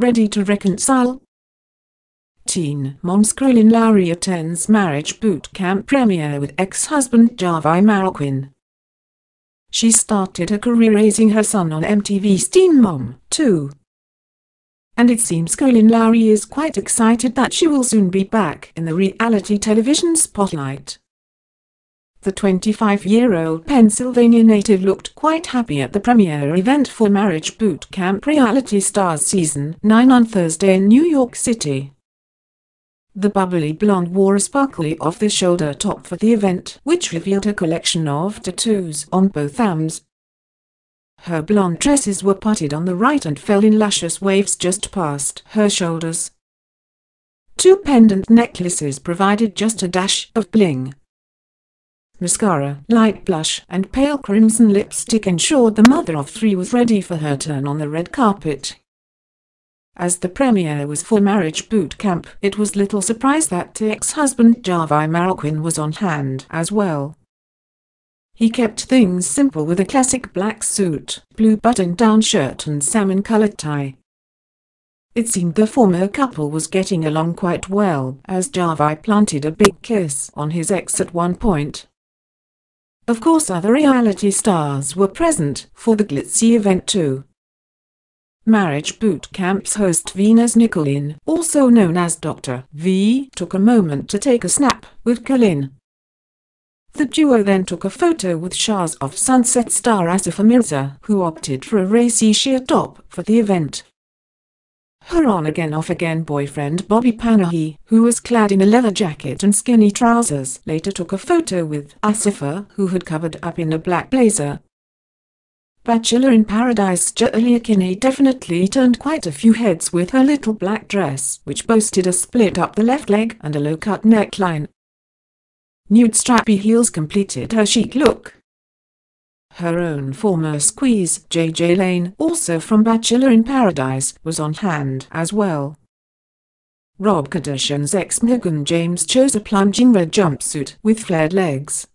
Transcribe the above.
ready to reconcile. Teen mom Skrillin Lowry attends marriage boot camp premiere with ex-husband Javi Marquin. She started her career raising her son on MTV's Teen Mom, too. And it seems Colin Lowry is quite excited that she will soon be back in the reality television spotlight. The 25-year-old Pennsylvania native looked quite happy at the premiere event for Marriage Boot Camp Reality Stars Season 9 on Thursday in New York City. The bubbly blonde wore a sparkly off-the-shoulder top for the event, which revealed a collection of tattoos on both arms. Her blonde tresses were parted on the right and fell in luscious waves just past her shoulders. Two pendant necklaces provided just a dash of bling. Mascara, light blush and pale crimson lipstick ensured the mother of three was ready for her turn on the red carpet. As the premiere was for Marriage Boot Camp, it was little surprise that ex-husband Javi Marroquin was on hand as well. He kept things simple with a classic black suit, blue button-down shirt and salmon-colored tie. It seemed the former couple was getting along quite well, as Javi planted a big kiss on his ex at one point, of course other reality stars were present for the glitzy event too. Marriage Boot Camp's host Venus Nicolin, also known as Dr. V, took a moment to take a snap with Colin. The duo then took a photo with Shahs of Sunset star Asif Mirza, who opted for a racy sheer top for the event. Her on again off again boyfriend Bobby Panahi, who was clad in a leather jacket and skinny trousers, later took a photo with Asifa, who had covered up in a black blazer. Bachelor in Paradise Julia Kinney definitely turned quite a few heads with her little black dress, which boasted a split up the left leg and a low-cut neckline. Nude strappy heels completed her chic look, her own former squeeze, J.J. Lane, also from Bachelor in Paradise, was on hand as well. Rob Kardashian's ex Meghan James chose a plunging red jumpsuit with flared legs